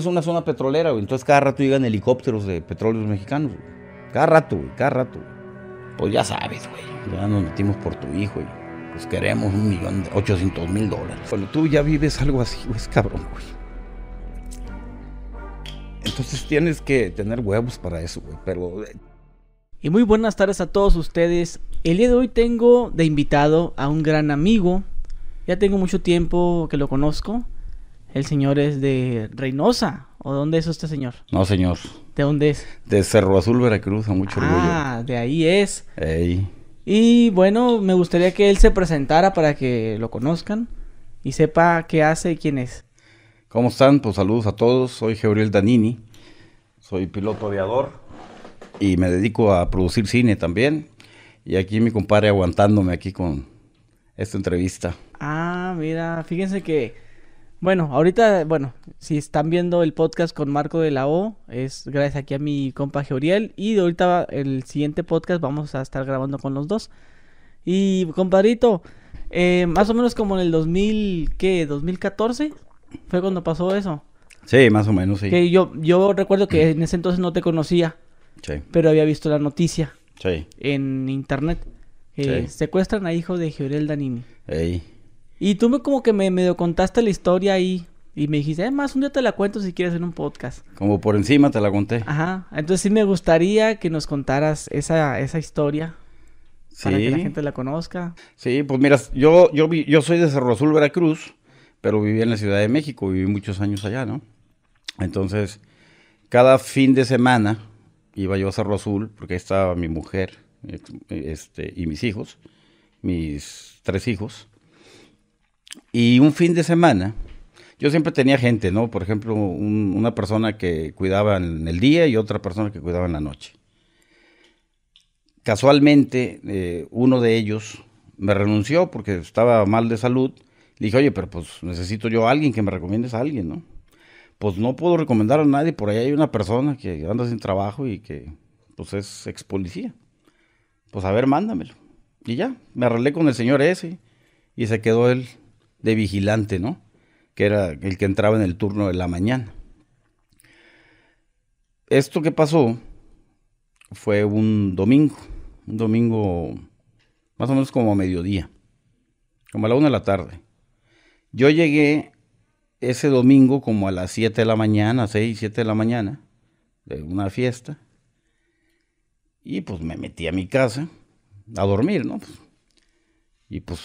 Es una zona petrolera, güey. Entonces cada rato llegan helicópteros de petróleos mexicanos. Cada rato, güey, cada rato. Pues ya sabes, güey. Ya nos metimos por tu hijo, Pues queremos un millón ochocientos mil dólares. Cuando tú ya vives algo así, es cabrón, güey. Entonces tienes que tener huevos para eso, güey. Pero. Eh. Y muy buenas tardes a todos ustedes. El día de hoy tengo de invitado a un gran amigo. Ya tengo mucho tiempo que lo conozco el señor es de Reynosa. ¿O dónde es este señor? No, señor. ¿De dónde es? De Cerro Azul, Veracruz, a mucho orgullo. Ah, de ahí es. Y bueno, me gustaría que él se presentara para que lo conozcan y sepa qué hace y quién es. ¿Cómo están? Pues saludos a todos. Soy Gabriel Danini. Soy piloto aviador y me dedico a producir cine también. Y aquí mi compadre aguantándome aquí con esta entrevista. Ah, mira, fíjense que bueno, ahorita, bueno, si están viendo el podcast con Marco de la O, es gracias aquí a mi compa Georiel. Y de ahorita el siguiente podcast vamos a estar grabando con los dos. Y compadrito, eh, más o menos como en el 2000, ¿qué? 2014 fue cuando pasó eso. Sí, más o menos, sí. Que yo, yo recuerdo que en ese entonces no te conocía. Sí. Pero había visto la noticia. Sí. En internet. Secuestran a hijo de Georiel Danini. Y tú me como que me medio contaste la historia ahí. Y me dijiste, además, eh, un día te la cuento si quieres en un podcast. Como por encima te la conté. Ajá. Entonces sí me gustaría que nos contaras esa, esa historia. Sí. Para que la gente la conozca. Sí, pues mira, yo, yo, yo soy de Cerro Azul, Veracruz, pero viví en la Ciudad de México, viví muchos años allá, ¿no? Entonces, cada fin de semana iba yo a Cerro Azul, porque ahí estaba mi mujer este, y mis hijos, mis tres hijos. Y un fin de semana, yo siempre tenía gente, ¿no? Por ejemplo, una persona que cuidaba en el día y otra persona que cuidaba en la noche. Casualmente, eh, uno de ellos me renunció porque estaba mal de salud. dije, oye, pero pues necesito yo a alguien que me recomiendes a alguien, ¿no? Pues no puedo recomendar a nadie, por ahí hay una persona que anda sin trabajo y que pues es ex policía. Pues a ver, mándamelo. Y ya, me arreglé con el señor ese y se quedó él de vigilante, ¿no? Que era el que entraba en el turno de la mañana. Esto que pasó fue un domingo, un domingo más o menos como a mediodía, como a la una de la tarde. Yo llegué ese domingo como a las 7 de la mañana, 6, 7 de la mañana, de una fiesta. Y pues me metí a mi casa a dormir, ¿no? y pues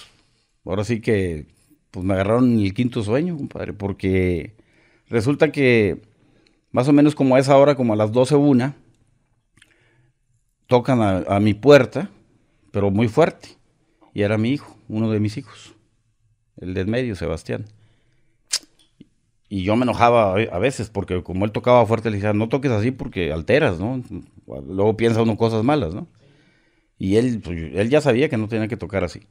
ahora sí que pues me agarraron en el quinto sueño, compadre, porque resulta que más o menos como a esa hora, como a las 12 una, tocan a, mi puerta, pero muy fuerte. Y era mi hijo, uno de mis hijos, el en medio, Sebastián. Y yo me enojaba a veces porque como él tocaba fuerte, le decía, no toques así porque alteras, ¿no? Luego piensa uno cosas malas, ¿no? Y él, pues, él ya sabía que no tenía que tocar así.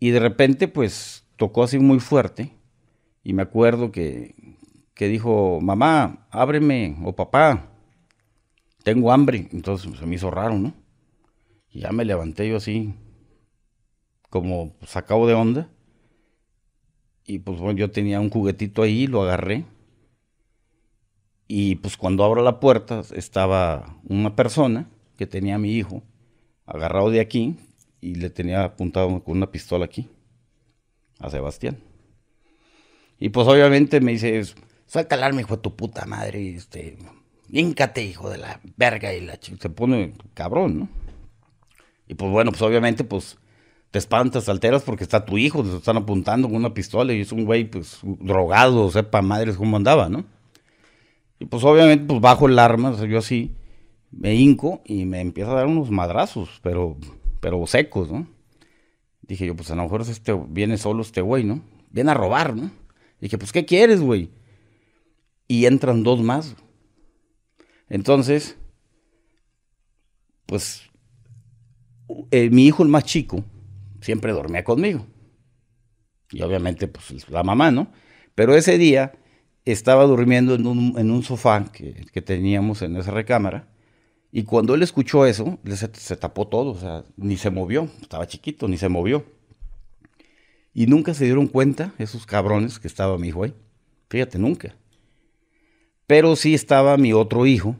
Y de repente, pues, tocó así muy fuerte y me acuerdo que, dijo, mamá, ábreme o papá, tengo hambre. Entonces pues, se me hizo raro, ¿no? Y ya me levanté yo así, como pues, sacado de onda. Y pues yo tenía un juguetito ahí, lo agarré. Y pues cuando abro la puerta estaba una persona que tenía a mi hijo agarrado de aquí y le tenía apuntado con una pistola aquí a Sebastián. Y pues obviamente me dice, suelta el arma, hijo de tu puta madre, este, híncate, hijo de la verga, y la chica se pone cabrón, ¿no? Y pues bueno, pues obviamente, pues te espantas, alteras porque está tu hijo, te están apuntando con una pistola y es un güey, pues, drogado, sepa madres cómo andaba, ¿no? Y pues obviamente, pues bajo el arma, yo así, me hinco y me empieza a dar unos madrazos, pero, pero secos, ¿no? Dije yo, pues a lo mejor este, viene solo este güey, ¿no? Viene a robar, ¿no? Dije, pues ¿qué quieres, güey? Y entran dos más. Entonces, pues eh, mi hijo el más chico siempre dormía conmigo. Y obviamente, pues la mamá, ¿no? Pero ese día estaba durmiendo en un, sofá que teníamos en esa recámara y cuando él escuchó eso, se, tapó todo, o sea, ni se movió, estaba chiquito, ni se movió. Y nunca se dieron cuenta, esos cabrones, que estaba mi hijo ahí. Fíjate, nunca. Pero sí estaba mi otro hijo,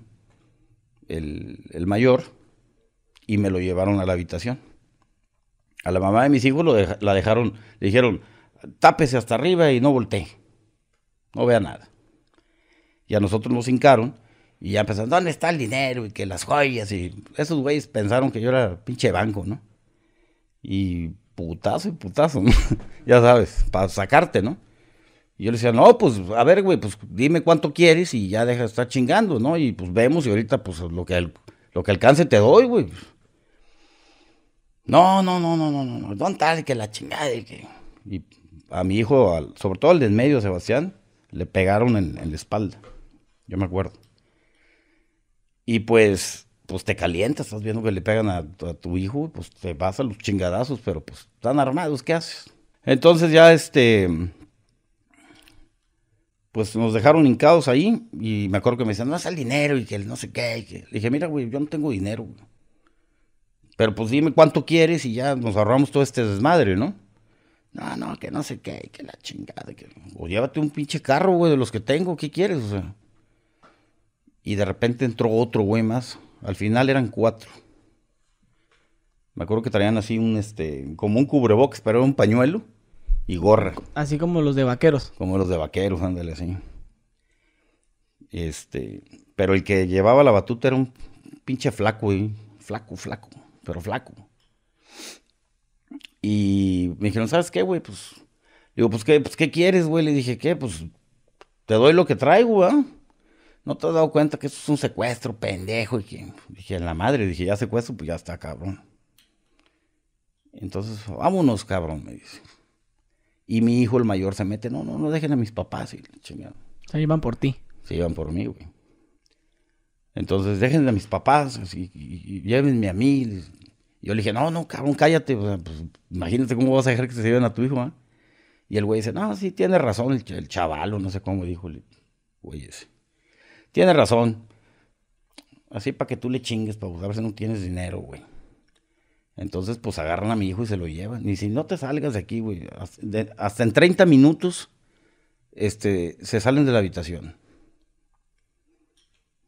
el, mayor, y me lo llevaron a la habitación. A la mamá de mis hijos lo la dejaron, le dijeron, tápese hasta arriba y no voltee. No vea nada. Y a nosotros nos hincaron y ya empezaron, ¿dónde está el dinero? Y que las joyas. Y esos güeyes pensaron que yo era pinche banco, ¿no? Y putazo y putazo, ¿no? ya sabes, para sacarte, ¿no? Y yo le decía, no, pues, a ver, güey, pues dime cuánto quieres y ya deja de estar chingando, ¿no? Y pues vemos y ahorita, pues, lo que, lo que alcance te doy, güey. No, no, no, no, no, no, no ¿dónde está? Que la chingada, y a mi hijo, sobre todo al en medio, Sebastián, le pegaron en la espalda, yo me acuerdo. Y pues, pues te calientas, estás viendo que le pegan a, tu hijo, pues te vas a los chingadazos, pero pues están armados, ¿qué haces? Entonces ya este, pues nos dejaron hincados ahí y me acuerdo que me decían, no es el dinero y que no sé qué. Le dije, mira, güey, yo no tengo dinero. Pero pues dime cuánto quieres y ya nos ahorramos todo este desmadre, ¿no? No, no, que no sé qué, que la chingada. Que... O llévate un pinche carro, güey, de los que tengo, ¿qué quieres? O sea, y de repente entró otro güey más. Al final eran cuatro. Me acuerdo que traían así un, este, como un cubrebox, pero era un pañuelo y gorra. Así como los de vaqueros. Como los de vaqueros, ándale así. Este, pero el que llevaba la batuta era un pinche flaco, güey. Flaco, flaco, pero flaco. Y me dijeron, ¿sabes qué, güey? Pues, digo, pues, ¿qué, pues, quieres, güey? Le dije, ¿qué? Pues, te doy lo que traigo, ¿ah? ¿no te has dado cuenta que eso es un secuestro, pendejo? Y que, dije, la madre, dije, ya secuestro, pues ya está, cabrón. Entonces, vámonos, cabrón, me dice. Y mi hijo, el mayor, se mete, no, no, no dejen a mis papás, y chingado. Se iban por ti. Se iban por mí, güey. Entonces, déjenle a mis papás y, llévenme a mí. Y Yo le dije, no, no, cabrón, cállate. Pues, imagínate cómo vas a dejar que se lleven a tu hijo, ¿ah?". Y el güey dice, no, sí, tiene razón el, el chaval, o no sé cómo dijo el güey ese. Tienes razón. Así para que tú le chingues, para A si no tienes dinero, güey. Entonces, pues agarran a mi hijo y se lo llevan. Y si no te salgas de aquí, güey, hasta, en 30 minutos, este, se salen de la habitación.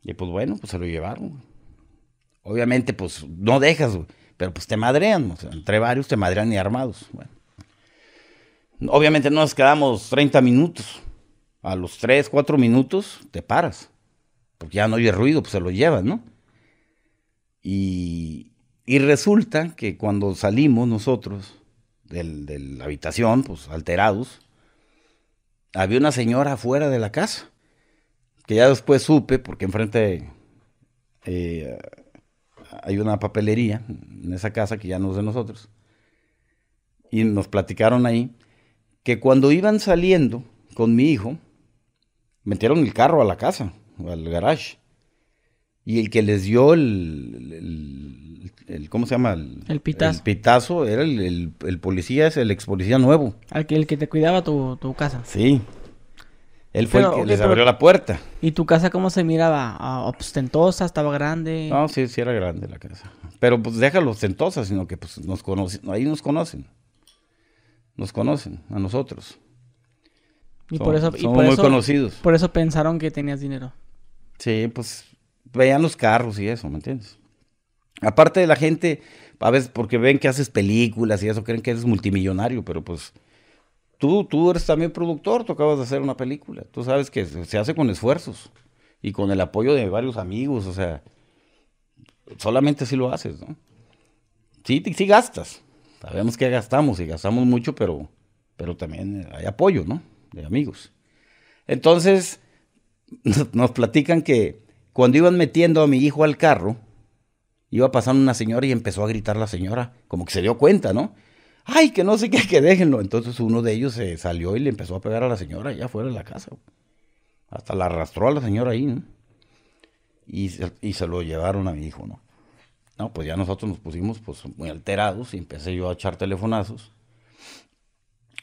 Y pues bueno, pues se lo llevaron. Obviamente, pues no dejas, güey. Pero pues te madrean, o sea, entre varios te madrean y armados. Obviamente no nos quedamos 30 minutos. A los 3, 4 minutos te paras porque ya no oye ruido, pues se lo llevan, ¿no? Y, resulta que cuando salimos nosotros de la habitación, pues alterados, había una señora afuera de la casa, que ya después supe, porque enfrente eh, hay una papelería en esa casa que ya no es de nosotros, y nos platicaron ahí que cuando iban saliendo con mi hijo, metieron el carro a la casa al garage. Y el que les dio el, el, ¿cómo se llama? El, el pitazo. El era el, policía, es el ex policía nuevo. el que te cuidaba tu, casa. Sí. Él fue el que les abrió la puerta. ¿Y tu casa cómo se miraba? Ah, ¿Ostentosa? ¿Estaba grande? No, sí, sí era grande la casa. Pero pues déjalo ostentosa, sino que pues nos conocen, ahí nos conocen. Nos conocen, a nosotros. Y muy conocidos. Por eso pensaron que tenías dinero. Sí, pues veían los carros y eso, ¿me entiendes? Aparte de la gente, a veces porque ven que haces películas y eso, creen que eres multimillonario, pero pues tú, tú eres también productor, tú acabas de hacer una película, tú sabes que se hace con esfuerzos y con el apoyo de varios amigos, o sea, solamente si lo haces, ¿no? Sí, sí gastas, sabemos que gastamos y gastamos mucho, pero, pero también hay apoyo, ¿no? De amigos. Entonces, nos platican que cuando iban metiendo a mi hijo al carro, iba pasando una señora y empezó a gritar la señora, como que se dio cuenta, ¿no? Ay, que no sé qué, que déjenlo. Entonces uno de ellos se salió y le empezó a pegar a la señora allá afuera de la casa. Hasta la arrastró a la señora ahí, ¿no? Y, se lo llevaron a mi hijo, ¿no? No, pues ya nosotros nos pusimos pues, muy alterados y empecé yo a echar telefonazos.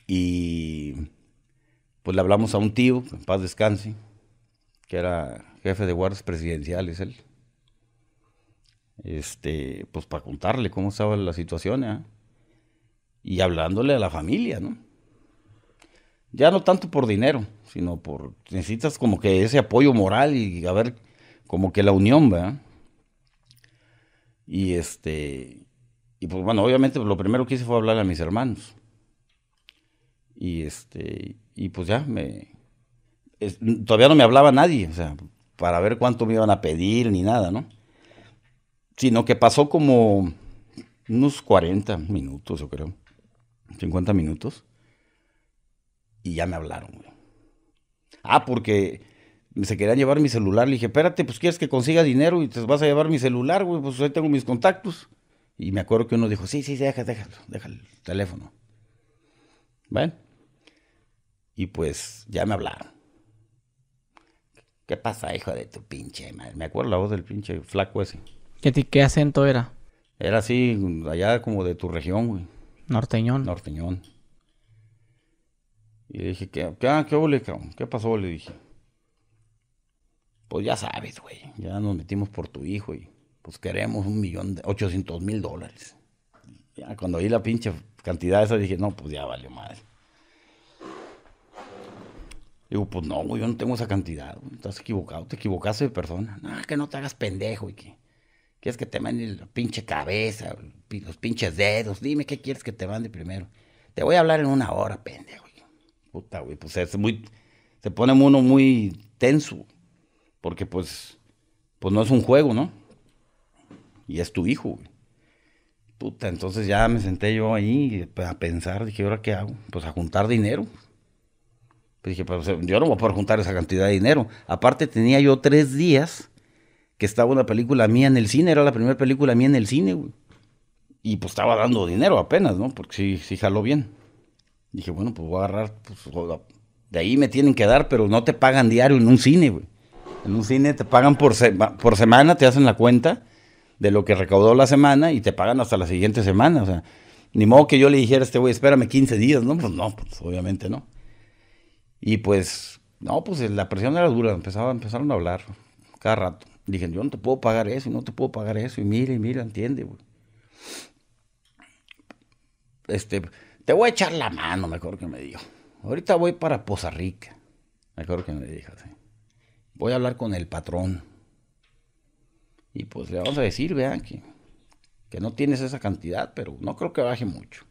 Y pues le hablamos a un tío, en paz descanse, que era jefe de guardas presidenciales él. Este, pues para contarle cómo estaba la situación ¿eh? y hablándole a la familia, ¿no? Ya no tanto por dinero, sino por necesitas como que ese apoyo moral y a ver como que la unión, ¿verdad? Y este y pues bueno, obviamente lo primero que hice fue hablar a mis hermanos. Y este y pues ya me todavía no me hablaba nadie, o sea, para ver cuánto me iban a pedir ni nada, ¿no? Sino que pasó como unos 40 minutos, yo creo, 50 minutos, y ya me hablaron, Ah, porque se querían llevar mi celular. Le dije, espérate, pues quieres que consiga dinero y te vas a llevar mi celular, güey, pues ahí tengo mis contactos. Y me acuerdo que uno dijo, sí, sí, deja, déjalo, déjalo, el teléfono. ¿Ven? Y pues ya me hablaron. ¿Qué pasa, hijo de tu pinche madre? Me acuerdo la voz del pinche flaco ese. ¿Qué, acento era? Era así, allá como de tu región, güey. Norteñón. Norteñón. Y le dije, ¿qué, qué, ah, qué, ¿Qué pasó? Le dije. Pues ya sabes, güey. Ya nos metimos por tu hijo y pues queremos un millón de ochocientos mil dólares. Ya, cuando oí la pinche cantidad esa dije, no, pues ya valió madre. Digo, pues no, güey, yo no tengo esa cantidad, Estás equivocado, te equivocaste de persona. No, que no te hagas pendejo y que quieres que te mande la pinche cabeza, los pinches dedos. Dime qué quieres que te mande primero. Te voy a hablar en una hora, pendejo. Puta, güey, pues es muy, se pone uno muy tenso, porque pues, pues no es un juego, ¿no? Y es tu hijo, güey. Puta, entonces ya me senté yo ahí eh, a pensar, dije, ¿ahora qué hago? Pues a juntar dinero. Pues dije, pues yo no voy a poder juntar esa cantidad de dinero. Aparte tenía yo tres días que estaba una película mía en el cine, era la primera película mía en el cine, güey. Y pues estaba dando dinero apenas, ¿no? Porque sí, sí jaló bien. Dije, bueno, pues voy a agarrar, pues, de ahí me tienen que dar, pero no te pagan diario en un cine, güey. En un cine te pagan por, por semana, te hacen la cuenta de lo que recaudó la semana y te pagan hasta la siguiente semana. O sea, ni modo que yo le dijera a este güey, espérame 15 días, ¿no? Pues no, pues obviamente no. Y pues, no, pues la presión era dura, empezaba, empezaron a hablar cada rato. Dije, yo no te puedo pagar eso, y no te puedo pagar eso, y mira, y mira, entiende, Este, te voy a echar la mano, mejor que me dijo. Ahorita voy para Poza Rica, me que me dijo, Voy a hablar con el patrón. Y pues le vamos a decir, vean, que, que no tienes esa cantidad, pero no creo que baje mucho.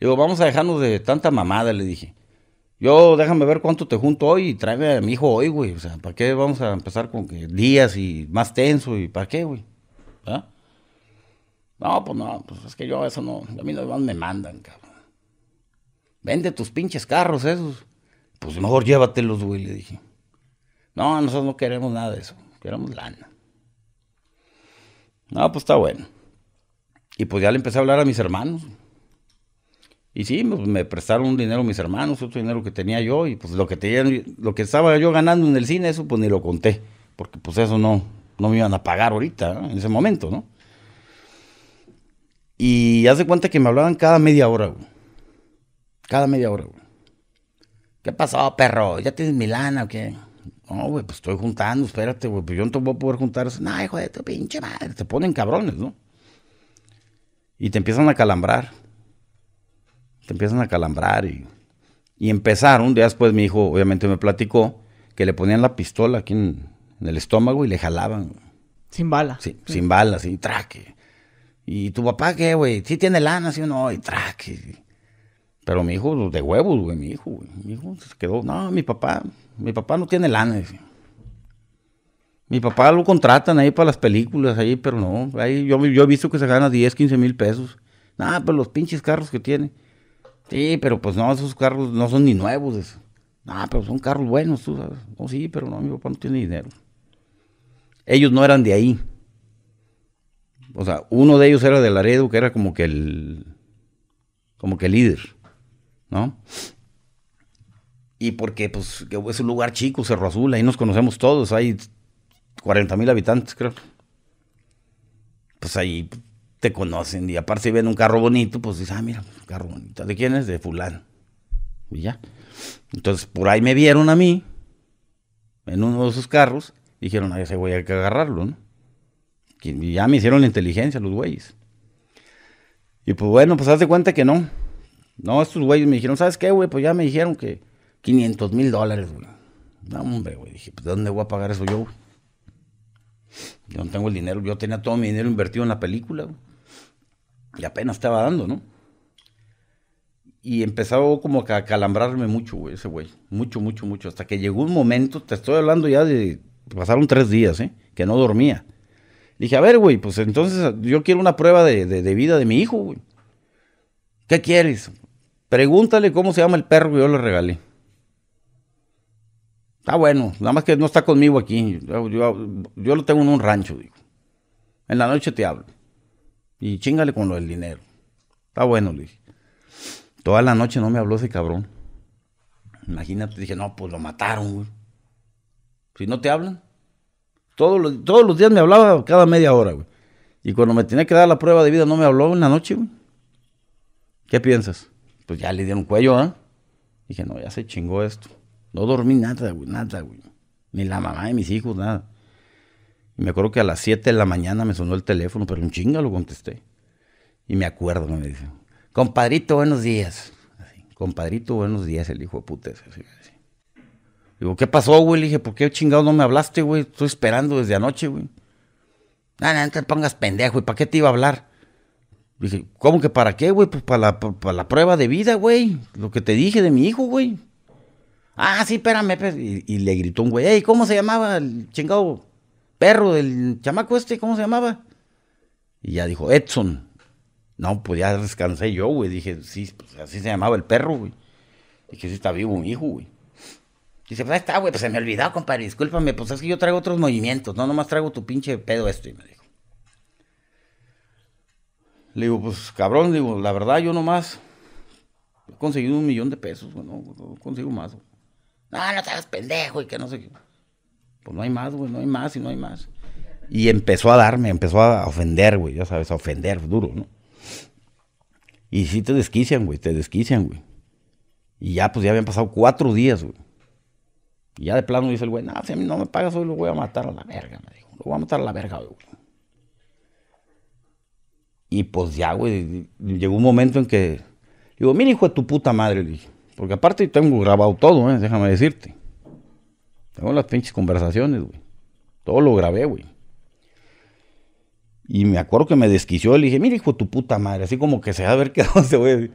Digo, vamos a dejarnos de tanta mamada, le dije. Yo déjame ver cuánto te junto hoy y tráeme a mi hijo hoy, güey. O sea, ¿para qué vamos a empezar con días y más tenso y para qué, güey? ¿Ah? No, pues no, pues es que yo eso no, a mí no me mandan, cabrón. Vende tus pinches carros esos. Pues mejor llévatelos, güey, le dije. No, nosotros no queremos nada de eso, queremos lana. No, pues está bueno. Y pues ya le empecé a hablar a mis hermanos. Y sí, pues, me prestaron un dinero mis hermanos, otro dinero que tenía yo, y pues lo que, tenía, lo que estaba yo ganando en el cine, eso pues ni lo conté, porque pues eso no, no me iban a pagar ahorita, en ese momento, ¿no? Y hace cuenta que me hablaban cada media hora, güey. Cada media hora, güey. ¿Qué pasó, perro? ¿Ya tienes mi lana o qué? No, güey, pues estoy juntando, espérate, güey, pues yo no te voy a poder juntar. No, hijo de tu pinche madre. Te ponen cabrones, ¿no? Y te empiezan a calambrar te empiezan a calambrar y, y empezaron. Un día después mi hijo obviamente me platicó que le ponían la pistola aquí en, el estómago y le jalaban. Sin bala. Sí, sin bala, sin traque. ¿Y tu papá qué, güey? ¿Sí tiene lana, sí o no? Y traque. Pero mi hijo, pues, de huevos, güey, mi hijo, güey. Mi hijo se quedó, no, mi papá, mi papá no tiene lana. Mi papá lo contratan ahí para las películas, ahí, pero no. yo, yo he visto que se gana 10, 15 mil pesos. Nada, pero pues, los pinches carros que tiene. Sí, pero pues no, esos carros no son ni nuevos. Eso. No, pero son carros buenos, tú sabes. No, oh, sí, pero no, mi papá no tiene dinero. Ellos no eran de ahí. O sea, uno de ellos era de Laredo, que era como que el, como que el líder, ¿no? Y porque, pues, es un lugar chico, Cerro Azul, ahí nos conocemos todos, hay 40 mil habitantes, creo. Pues ahí te conocen y aparte si ven un carro bonito, pues dices, ah, mira, un carro bonito. ¿De quién es? De fulano. Y ya. Entonces, por ahí me vieron a mí, en uno de sus carros, dijeron, ah, ese güey hay que agarrarlo, ¿no? Y ya me hicieron la inteligencia los güeyes. Y pues bueno, pues haz de cuenta que no. No, estos güeyes me dijeron, ¿sabes qué, güey? Pues ya me dijeron que 500 mil dólares, güey. No, hombre, güey. Dije, ¿de dónde voy a pagar eso yo, güey? Yo no tengo el dinero. Yo tenía todo mi dinero invertido en la película, güey. Y apenas estaba dando, ¿no? Y empezaba como a calambrarme mucho, güey, ese güey. Mucho, mucho, mucho. Hasta que llegó un momento, te estoy hablando ya de. Pasaron tres días, ¿eh? Que no dormía. Dije, a ver, güey, pues entonces yo quiero una prueba de, vida de mi hijo, güey. ¿Qué quieres? Pregúntale cómo se llama el perro y yo le regalé. Está ah, bueno, nada más que no está conmigo aquí. yo lo tengo en un rancho, digo. En la noche te hablo. Y chingale con lo del dinero. Está bueno, le dije. Toda la noche no me habló ese cabrón. Imagínate, dije, no, pues lo mataron, güey. Si no te hablan. Todos los, todos los días me hablaba cada media hora, güey. Y cuando me tenía que dar la prueba de vida no me habló en la noche, güey. ¿Qué piensas? Pues ya le dieron cuello, ¿ah? Dije, no, ya se chingó esto. No dormí nada, güey, nada, güey. Ni la mamá de mis hijos, nada. Me acuerdo que a las 7 de la mañana me sonó el teléfono, pero un chinga lo contesté. Y me acuerdo me dice, compadrito, buenos días. Así, compadrito, buenos días, el hijo de puta. Digo, ¿qué pasó, güey? Le dije, ¿por qué chingado no me hablaste, güey? Estoy esperando desde anoche, güey. No, no, te pongas pendejo, güey. ¿Para qué te iba a hablar? Le dije, ¿cómo que para qué, güey? Pues para la, prueba de vida, güey. Lo que te dije de mi hijo, güey. Ah, sí, espérame. Pues". Y, le gritó un güey, ¿cómo se llamaba el chingado? perro del chamaco este, ¿cómo se llamaba? Y ya dijo, Edson. No, pues ya descansé yo, güey. Dije, sí, pues así se llamaba el perro, güey. Dije, sí está vivo mi hijo, güey. Dice, pues ahí está, güey, pues se me olvidó, compadre, discúlpame, pues es que yo traigo otros movimientos, no nomás traigo tu pinche pedo esto, y me dijo. Le digo, pues cabrón, digo, la verdad yo nomás he conseguido un millón de pesos, güey, no, no consigo más. No, no te hagas pendejo y que no sé qué pues no hay más, güey, no hay más y no hay más. Y empezó a darme, empezó a ofender, güey, ya sabes, a ofender duro, ¿no? Y sí te desquician, güey, te desquician, güey. Y ya, pues ya habían pasado cuatro días, güey. Y ya de plano dice el güey, no, si a mí no me pagas hoy, lo voy a matar a la verga, me dijo. Lo voy a matar a la verga, güey. Y pues ya, güey, llegó un momento en que... Digo, mira, hijo de tu puta madre, le dije. Porque aparte tengo grabado todo, ¿eh? déjame decirte. Tengo las pinches conversaciones, güey. Todo lo grabé, güey. Y me acuerdo que me desquició. Le dije, mira, hijo de tu puta madre. Así como que se va a ver qué ese güey.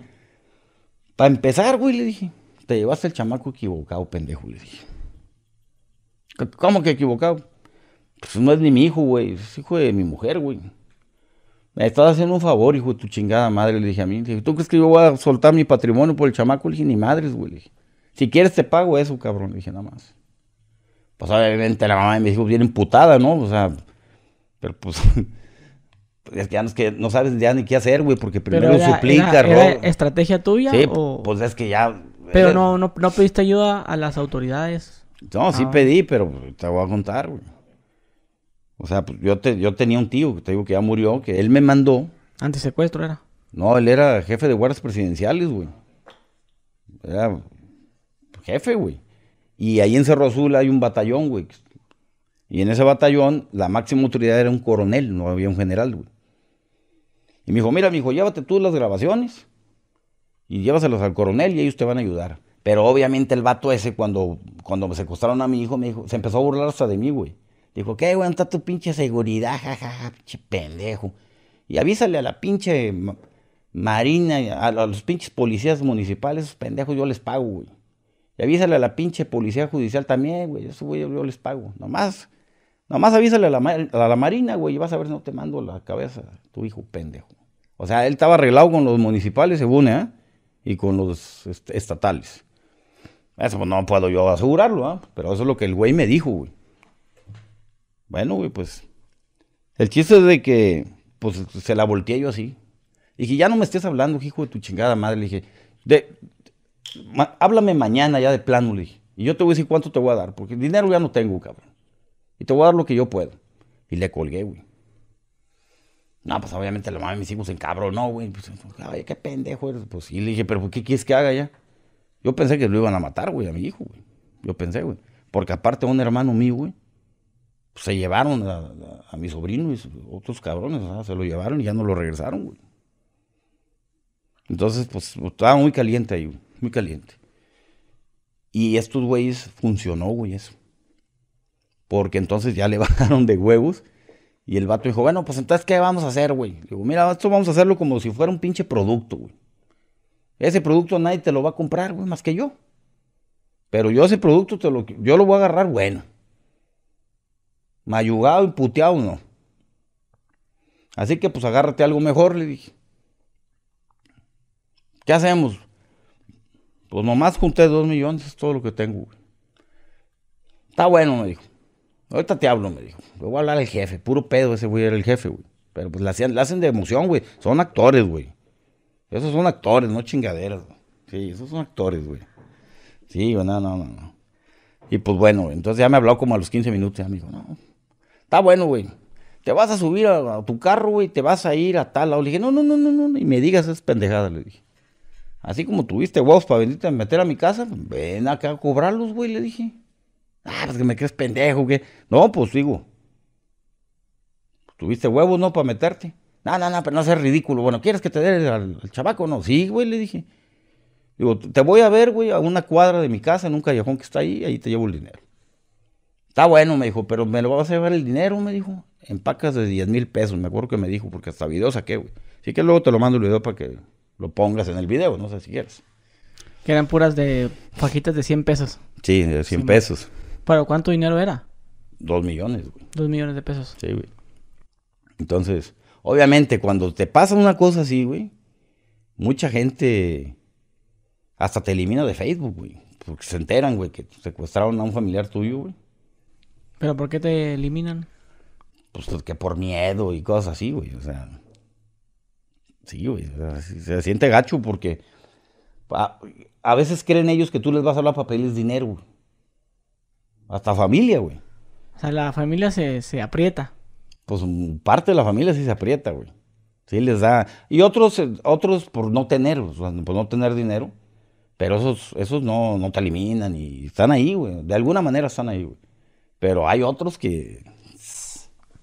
Para empezar, güey, le dije, te llevaste el chamaco equivocado, pendejo, le dije. ¿Cómo que equivocado? Pues no es ni mi hijo, güey. Es hijo de mi mujer, güey. Me estás haciendo un favor, hijo de tu chingada madre, le dije a mí. ¿tú crees que yo voy a soltar mi patrimonio por el chamaco? Le dije, ni madres, güey. Le dije, si quieres te pago eso, cabrón. Le dije, nada más pues obviamente la mamá de mis hijos viene putada, ¿no? O sea, pero pues... pues es que ya no, sabes ya ni qué hacer, güey, porque primero suplica, ¿no? era ¿Estrategia tuya? Sí, pues es que ya. Pero no, no, pediste ayuda a las autoridades. No, sí ah. pedí, pero te voy a contar, güey. O sea, pues, yo, te, yo tenía un tío, te digo que ya murió, que él me mandó. secuestro era? No, él era jefe de guardias presidenciales, güey. Era jefe, güey. Y ahí en Cerro Azul hay un batallón, güey. Y en ese batallón la máxima autoridad era un coronel, no había un general, güey. Y me dijo, mira, me dijo, llévate tú las grabaciones y llévaselas al coronel y ellos te van a ayudar. Pero obviamente el vato ese, cuando, cuando me secuestraron a mi hijo, me dijo, se empezó a burlar hasta de mí, güey. Dijo, ¿qué, güey? está tu pinche seguridad? jajaja, pinche pendejo. Y avísale a la pinche marina, a los pinches policías municipales, esos pendejos, yo les pago, güey. Y avísale a la pinche policía judicial también, güey. Eso, güey, yo les pago. Nomás, nomás avísale a la, a la marina, güey. Y vas a ver si no te mando la cabeza, tu hijo pendejo. O sea, él estaba arreglado con los municipales, según, ¿eh? Y con los estatales. Eso pues, no puedo yo asegurarlo, ¿eh? Pero eso es lo que el güey me dijo, güey. Bueno, güey, pues. El chiste es de que, pues, se la volteé yo así. Y dije, ya no me estés hablando, hijo de tu chingada madre. Le dije, de, háblame mañana ya de plano, le dije. Y yo te voy a decir cuánto te voy a dar, porque dinero ya no tengo, cabrón. Y te voy a dar lo que yo puedo. Y le colgué, güey. No, pues obviamente la mamá de mis hijos en cabrón, no, güey. Pues, qué pendejo eres. y pues, le dije, pero pues, ¿qué quieres que haga ya? Yo pensé que lo iban a matar, güey, a mi hijo, güey. Yo pensé, güey. Porque aparte un hermano mío, güey, se llevaron a, mi sobrino y otros cabrones, se lo llevaron y ya no lo regresaron, güey. Entonces, pues, estaba muy caliente ahí, güey muy caliente. Y estos güeyes funcionó, güey, eso. Porque entonces ya le bajaron de huevos. Y el vato dijo, bueno, pues entonces, ¿qué vamos a hacer, güey? digo, mira, esto vamos a hacerlo como si fuera un pinche producto, güey. Ese producto nadie te lo va a comprar, güey, más que yo. Pero yo ese producto te lo, yo lo voy a agarrar bueno. Mayugado y puteado no. Así que pues agárrate algo mejor, le dije. ¿Qué hacemos? Pues nomás junté dos millones, es todo lo que tengo, güey. Está bueno, me dijo. Ahorita te hablo, me dijo. Le voy a hablar al jefe. Puro pedo ese güey era el jefe, güey. Pero pues le hacen, de emoción, güey. Son actores, güey. Esos son actores, no chingaderas. Güey. Sí, esos son actores, güey. Sí, no, no, no, no. Y pues bueno, güey. entonces ya me habló como a los 15 minutos. Ya me dijo, no. Está bueno, güey. Te vas a subir a, tu carro, güey. Te vas a ir a tal lado. Le dije, no, no, no, no, no. Y me digas esas pendejadas, le dije. Así como tuviste huevos para venirte a meter a mi casa, pues, ven acá a cobrarlos, güey, le dije. Ah, pues que me crees pendejo, que. No, pues digo. Tuviste huevos, ¿no? Para meterte. No, no, no, pero no seas ridículo. Bueno, ¿quieres que te dé el chabaco? No, sí, güey, le dije. Digo, te voy a ver, güey, a una cuadra de mi casa, en un callejón que está ahí, ahí te llevo el dinero. Está bueno, me dijo, pero me lo vas a llevar el dinero, me dijo, en pacas de 10 mil pesos, me acuerdo que me dijo, porque hasta video saqué, güey. Así que luego te lo mando el video para que lo pongas en el video, no sé si quieres. Que eran puras de fajitas de 100 pesos. Sí, de 100 pesos. ¿Pero cuánto dinero era? Dos millones, güey. Dos millones de pesos. Sí, güey. Entonces, obviamente, cuando te pasa una cosa así, güey, mucha gente hasta te elimina de Facebook, güey. Porque se enteran, güey, que secuestraron a un familiar tuyo, güey. ¿Pero por qué te eliminan? Pues, pues que por miedo y cosas así, güey. O sea, Sí, güey, se siente gacho porque ah, a, veces creen ellos que tú les vas a hablar papeles dinero, Hasta familia, güey. O sea, la familia se, aprieta. Pues mm, parte de la familia sí se aprieta, güey. Sí les da. Y otros, eh, otros por no tener, por no tener dinero. Pero esos, esos no, no te eliminan y están ahí, güey. De alguna manera están ahí, güey. Pero hay otros que.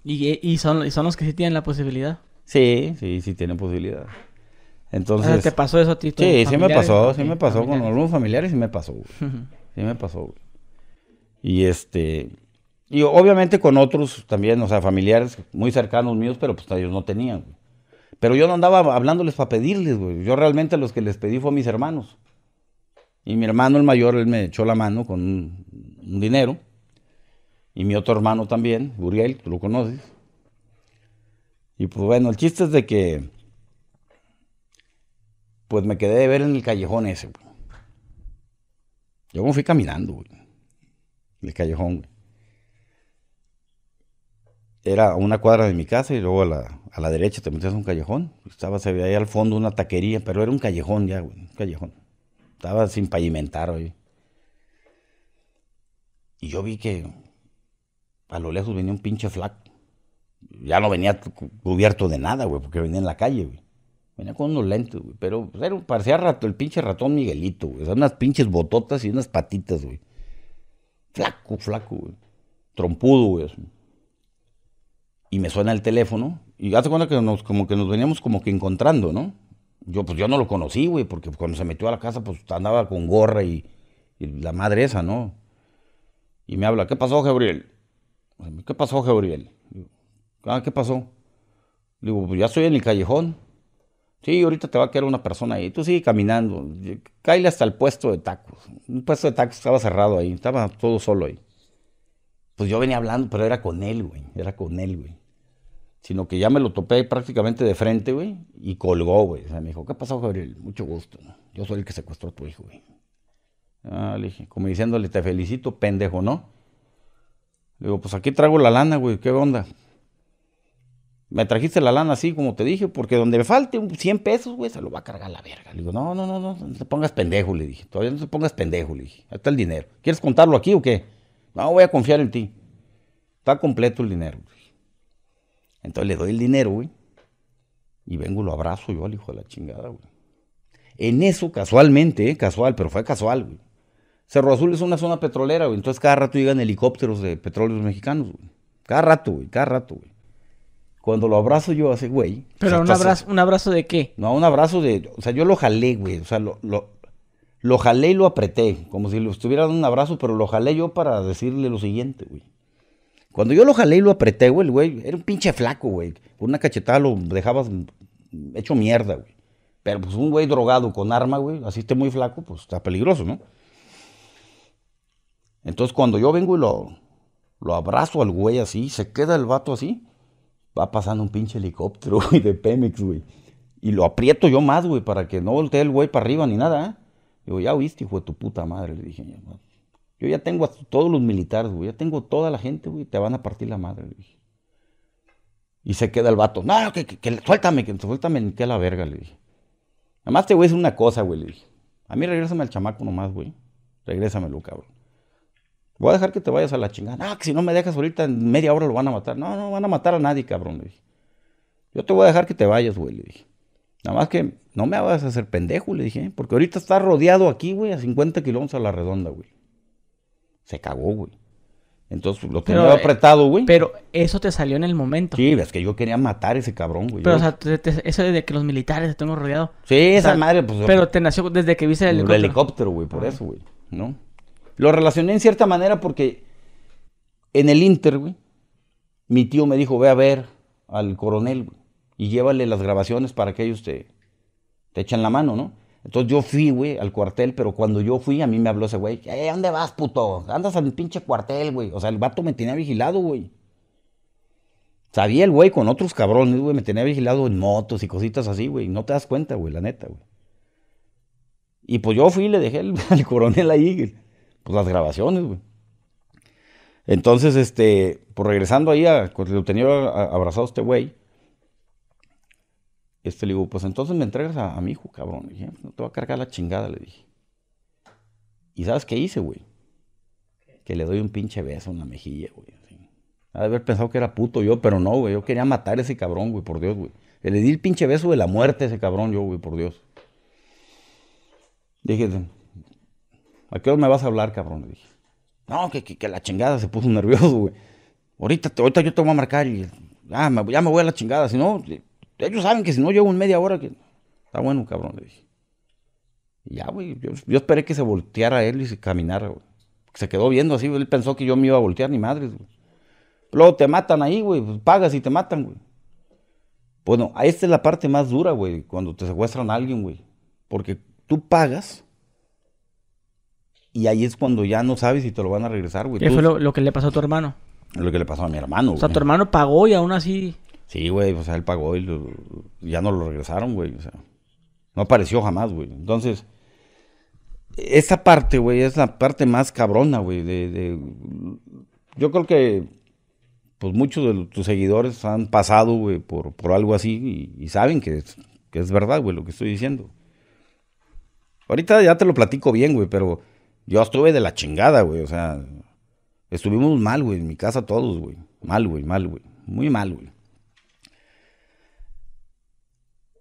Y, y, son, son los que sí tienen la posibilidad. Sí, sí, sí tiene posibilidad. Entonces, ¿te pasó eso a ti? Sí, sí me pasó, sí me pasó con algunos familiares, sí me pasó, Sí me pasó, Y este, y obviamente con otros también, o sea, familiares muy cercanos míos, pero pues ellos no tenían, Pero yo no andaba hablándoles para pedirles, güey. Yo realmente los que les pedí fue a mis hermanos. Y mi hermano, el mayor, él me echó la mano con un, dinero. Y mi otro hermano también, Uriel, tú lo conoces. Y pues bueno, el chiste es de que pues me quedé de ver en el callejón ese, güey. Yo me fui caminando, güey. en El callejón, güey. Era una cuadra de mi casa y luego a la, derecha te metías un callejón. Estaba, se veía ahí al fondo una taquería, pero era un callejón ya, güey. Un callejón. Estaba sin pavimentar, güey. Y yo vi que a lo lejos venía un pinche flaco ya no venía cubierto de nada, güey, porque venía en la calle, güey. Venía con unos lentes, güey. Pero pues, parecía rato, el pinche ratón Miguelito, güey. unas pinches bototas y unas patitas, güey. Flaco, flaco, güey. Trompudo, güey. Y me suena el teléfono. Y hace cuenta que nos, como que nos veníamos como que encontrando, ¿no? Yo, pues yo no lo conocí, güey, porque cuando se metió a la casa, pues andaba con gorra y, y la madre esa, ¿no? Y me habla, ¿qué pasó, Gabriel? ¿Qué pasó, Gabriel? Ah, ¿qué pasó? digo, pues ya estoy en el callejón. Sí, ahorita te va a quedar una persona ahí. Tú sigue caminando. Cáile hasta el puesto de tacos. Un puesto de tacos estaba cerrado ahí. Estaba todo solo ahí. Pues yo venía hablando, pero era con él, güey. Era con él, güey. Sino que ya me lo topé prácticamente de frente, güey. Y colgó, güey. O sea, me dijo, ¿qué pasó, Gabriel? Mucho gusto. Yo soy el que secuestró a tu hijo, güey. Ah, le dije, como diciéndole, te felicito, pendejo, ¿no? Le digo, pues aquí traigo la lana, güey. ¿Qué onda? me trajiste la lana así como te dije, porque donde me falte 100 pesos, güey, se lo va a cargar la verga. Le digo, no, no, no, no, no te pongas pendejo, le dije. Todavía no te pongas pendejo, le dije. Ahí está el dinero. ¿Quieres contarlo aquí o qué? No, voy a confiar en ti. Está completo el dinero. Entonces le doy el dinero, güey. Y vengo, lo abrazo yo al hijo de la chingada, güey. En eso, casualmente, eh, casual, pero fue casual, güey. Cerro Azul es una zona petrolera, güey. Entonces cada rato llegan helicópteros de petróleos mexicanos, güey. Cada rato, güey, cada rato, güey. Cuando lo abrazo yo así, güey. Pero un abrazo, ¿un abrazo de qué? No, un abrazo de. O sea, yo lo jalé, güey. O sea, lo, lo, lo jalé y lo apreté. Como si lo estuviera dando un abrazo, pero lo jalé yo para decirle lo siguiente, güey. Cuando yo lo jalé y lo apreté, güey, el güey era un pinche flaco, güey. Con una cachetada lo dejabas hecho mierda, güey. Pero pues un güey drogado con arma, güey, así esté muy flaco, pues está peligroso, ¿no? Entonces cuando yo vengo y lo, lo abrazo al güey así, se queda el vato así va pasando un pinche helicóptero, güey, de Pemex, güey. Y lo aprieto yo más, güey, para que no voltee el güey para arriba ni nada, ¿eh? Digo, ya oíste, hijo de tu puta madre, le dije. Yo ya tengo a todos los militares, güey, ya tengo toda la gente, güey, te van a partir la madre, le dije. Y se queda el vato, no, que, que, que suéltame, que suéltame, ni a la verga, le dije. Nada te voy a decir una cosa, güey, le dije. A mí regrésame al chamaco nomás, güey. Regrésamelo, cabrón. Voy a dejar que te vayas a la chingada. Ah, que si no me dejas ahorita en media hora lo van a matar. No, no van a matar a nadie, cabrón. Le Yo te voy a dejar que te vayas, güey, le dije. Nada más que no me hagas hacer pendejo, le dije. ¿eh? Porque ahorita está rodeado aquí, güey, a 50 kilómetros a la redonda, güey. Se cagó, güey. Entonces lo tenía eh, apretado, güey. Pero eso te salió en el momento. Sí, es que yo quería matar a ese cabrón, güey. Pero, o sea, eso de que los militares te tengo rodeado. Sí, esa madre, pues. Pero te nació desde que viste el helicóptero. güey, por eso, güey. ¿No? Lo relacioné en cierta manera porque en el Inter, güey, mi tío me dijo, ve a ver al coronel y llévale las grabaciones para que ellos te, te echan la mano, ¿no? Entonces yo fui, güey, al cuartel, pero cuando yo fui, a mí me habló ese güey, eh, ¿dónde vas, puto? Andas al pinche cuartel, güey. O sea, el vato me tenía vigilado, güey. Sabía el güey con otros cabrones, güey, me tenía vigilado en motos y cositas así, güey. No te das cuenta, güey, la neta, güey. Y pues yo fui y le dejé al, al coronel ahí, güey pues, las grabaciones, güey. Entonces, este, pues regresando ahí a pues, lo tenía abrazado este güey, este le digo, pues entonces me entregas a, mi hijo, cabrón. Le dije, no te va a cargar la chingada, le dije. ¿Y sabes qué hice, güey? Que le doy un pinche beso en la mejilla, güey. Ha haber pensado que era puto yo, pero no, güey. Yo quería matar a ese cabrón, güey, por Dios, güey. Le di el pinche beso de la muerte a ese cabrón, yo, güey, por Dios. Dije, ¿A qué hora me vas a hablar, cabrón? Le dije. No, que, la chingada se puso nervioso, güey. Ahorita, yo te voy a marcar y ah, ya me, voy a la chingada. Si no, ellos saben que si no llevo media hora, que está bueno, cabrón, le dije. ya, güey, yo, esperé que se volteara él y se caminara, güey. Se quedó viendo así, él pensó que yo me iba a voltear, ni madres, güey. Luego te matan ahí, güey, pues pagas y te matan, güey. Bueno, esta es la parte más dura, güey, cuando te secuestran a alguien, güey. Porque tú pagas y ahí es cuando ya no sabes si te lo van a regresar, güey. ¿Qué fue lo, que le pasó a tu hermano? Lo que le pasó a mi hermano, O sea, tu hermano pagó y aún así... Sí, güey, o sea, él pagó y ya no lo regresaron, güey. O sea, no apareció jamás, güey. Entonces, esa parte, güey, es la parte más cabrona, güey. De, yo creo que, pues, muchos de tus seguidores han pasado, güey, por, algo así y, saben que que es verdad, güey, lo que estoy diciendo. Ahorita ya te lo platico bien, güey, pero yo estuve de la chingada, güey. O sea, estuvimos mal, güey. En mi casa todos, güey. Mal, güey, mal, güey. Muy mal, güey.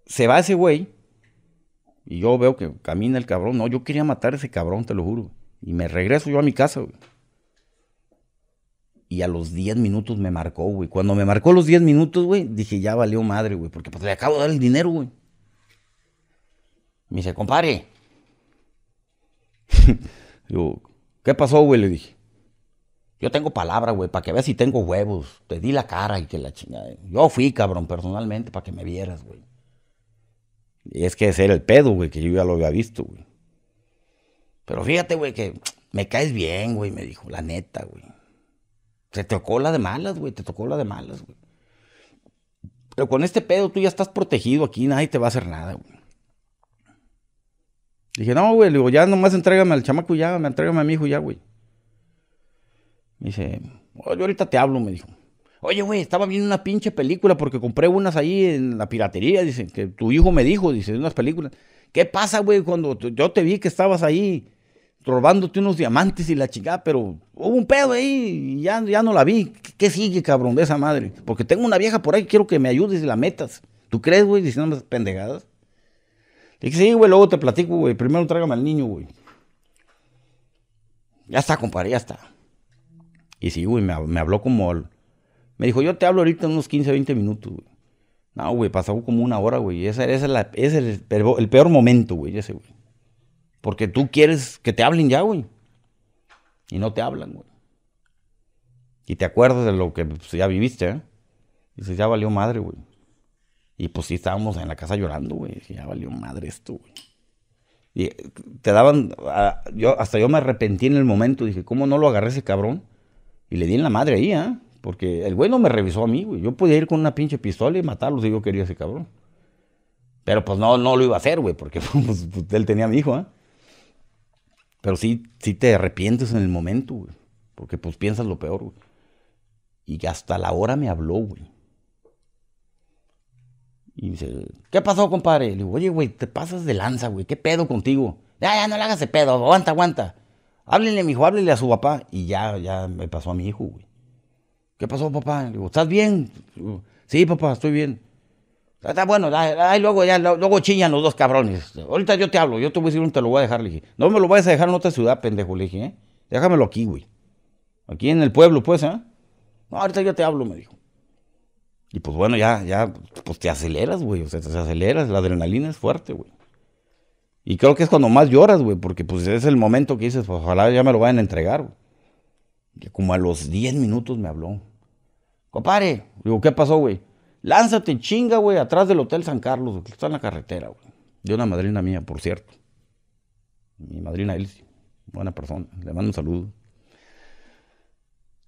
Se va ese güey. Y yo veo que camina el cabrón. No, yo quería matar a ese cabrón, te lo juro. Y me regreso yo a mi casa, güey. Y a los 10 minutos me marcó, güey. Cuando me marcó los 10 minutos, güey, dije, ya valió madre, güey. Porque pues le acabo de dar el dinero, güey. Me dice, compadre. Digo, ¿qué pasó, güey? Le dije. Yo tengo palabra, güey, para que veas si tengo huevos. Te di la cara y que la chingada. Yo fui, cabrón, personalmente, para que me vieras, güey. Y es que ese era el pedo, güey, que yo ya lo había visto, güey. Pero fíjate, güey, que me caes bien, güey, me dijo, la neta, güey. Se tocó la de malas, güey, te tocó la de malas, güey. Pero con este pedo tú ya estás protegido aquí, nadie te va a hacer nada, güey. Dije, no, güey, le digo, ya nomás entrégame al chamaco ya, me entrégame a mi hijo ya, güey. Me dice, oh, yo ahorita te hablo, me dijo. Oye, güey, estaba viendo una pinche película porque compré unas ahí en la piratería, dice, que tu hijo me dijo, dice, de unas películas. ¿Qué pasa, güey, cuando yo te vi que estabas ahí robándote unos diamantes y la chingada, pero hubo un pedo ahí y ya, ya no la vi. ¿Qué, sigue, cabrón, de esa madre? Porque tengo una vieja por ahí, quiero que me ayudes y la metas. ¿Tú crees, güey, diciendo unas pendejadas? Y que sí, güey, luego te platico, güey. Primero tráigame al niño, güey. Ya está, compadre, ya está. Y sí, güey, me, habló como. Me dijo, yo te hablo ahorita en unos 15, 20 minutos, güey. No, güey, pasó como una hora, güey. Ese, es, el, peor, momento, güey, ese, güey. Porque tú quieres que te hablen ya, güey. Y no te hablan, güey. Y te acuerdas de lo que pues, ya viviste, ¿eh? Y dices, ya valió madre, güey. Y pues sí estábamos en la casa llorando, güey. Ya valió madre esto, güey. Y eh, te daban, ah, yo, hasta yo me arrepentí en el momento, dije, ¿cómo no lo agarré ese cabrón? Y le di en la madre ahí, ¿ah? ¿eh? Porque el güey no me revisó a mí, güey. Yo podía ir con una pinche pistola y matarlo si yo quería ese cabrón. Pero pues no, no lo iba a hacer, güey, porque pues, pues, él tenía a mi hijo, ¿ah? ¿eh? Pero sí, sí te arrepientes en el momento, güey. Porque pues piensas lo peor, güey. Y hasta la hora me habló, güey. Y dice, ¿qué pasó, compadre? Le digo, oye, güey, te pasas de lanza, güey, ¿qué pedo contigo? Ya, ya, no le hagas de pedo, aguanta, aguanta. Háblele mi hijo, háblenle a su papá. Y ya, ya me pasó a mi hijo, güey. ¿Qué pasó, papá? Le digo, ¿estás bien? sí, papá, estoy bien. Ah, está bueno, ahí luego ya, luego chillan los dos cabrones. Ahorita yo te hablo, yo te voy a decir un te lo voy a dejar, le dije. No me lo vayas a dejar en otra ciudad, pendejo, le dije, ¿eh? Déjamelo aquí, güey. Aquí en el pueblo, pues, ¿eh? No, ahorita yo te hablo, me dijo. Y pues bueno, ya, ya, pues te aceleras, güey. O sea, te aceleras, la adrenalina es fuerte, güey. Y creo que es cuando más lloras, güey, porque pues es el momento que dices, pues, ojalá ya me lo vayan a entregar, güey. como a los 10 minutos me habló. Compare, digo, ¿qué pasó, güey? Lánzate chinga, güey, atrás del Hotel San Carlos, que está en la carretera, güey. De una madrina mía, por cierto. Mi madrina Elsie, buena persona. Le mando un saludo.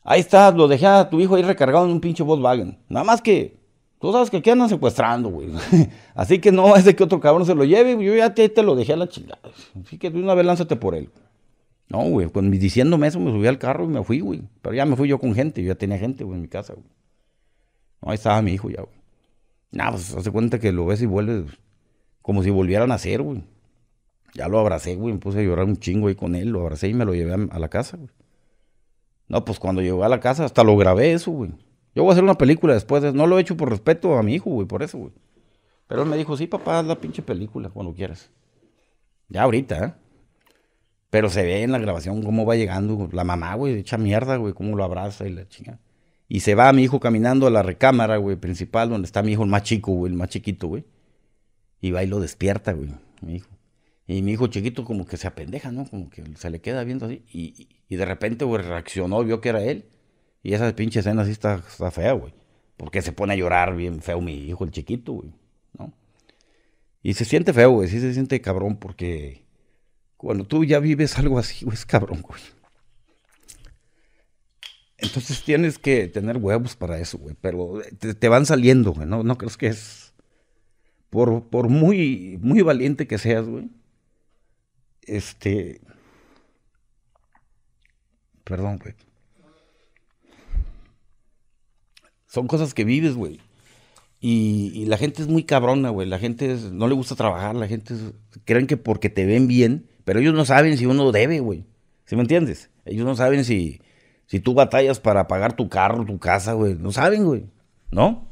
Ahí está, lo dejé a tu hijo ahí recargado en un pinche Volkswagen. Nada más que tú sabes que aquí andan secuestrando, güey. Así que no es de que otro cabrón se lo lleve. Yo ya te, lo dejé a la chingada. Así que tú una vez lánzate por él. No, güey, pues diciéndome eso me subí al carro y me fui, güey. Pero ya me fui yo con gente, yo ya tenía gente, güey, en mi casa, güey. No, ahí estaba mi hijo ya, güey. Nada, pues hace cuenta que lo ves y vuelve como si volvieran a ser, güey. Ya lo abracé, güey, me puse a llorar un chingo ahí con él, lo abracé y me lo llevé a la casa, güey. No, pues cuando llegó a la casa, hasta lo grabé eso, güey. Yo voy a hacer una película después. No lo he hecho por respeto a mi hijo, güey, por eso, güey. Pero él me dijo, sí, papá, haz la pinche película cuando quieras. Ya ahorita, ¿eh? Pero se ve en la grabación cómo va llegando la mamá, güey, hecha mierda, güey, cómo lo abraza y la chinga. Y se va mi hijo caminando a la recámara, güey, principal, donde está mi hijo, el más chico, güey, el más chiquito, güey. Y va y lo despierta, güey, mi hijo. Y mi hijo chiquito como que se apendeja, ¿no? Como que se le queda viendo así. Y, de repente, güey, reaccionó, vio que era él. Y esa pinche escena así está, está fea, güey. Porque se pone a llorar bien feo mi hijo, el chiquito, güey. ¿No? Y se siente feo, güey. Sí se siente cabrón porque cuando tú ya vives algo así, güey, es cabrón, güey. Entonces tienes que tener huevos para eso, güey. Pero te, van saliendo, güey. No, no crees que es... Por, muy, muy valiente que seas, güey este. Perdón, güey. Son cosas que vives, güey. Y, la gente es muy cabrona, güey. La gente no le gusta trabajar. La gente creen que porque te ven bien, pero ellos no saben si uno debe, güey. ¿Sí me entiendes? Ellos no saben si, si tú batallas para pagar tu carro, tu casa, güey. No saben, güey. ¿No?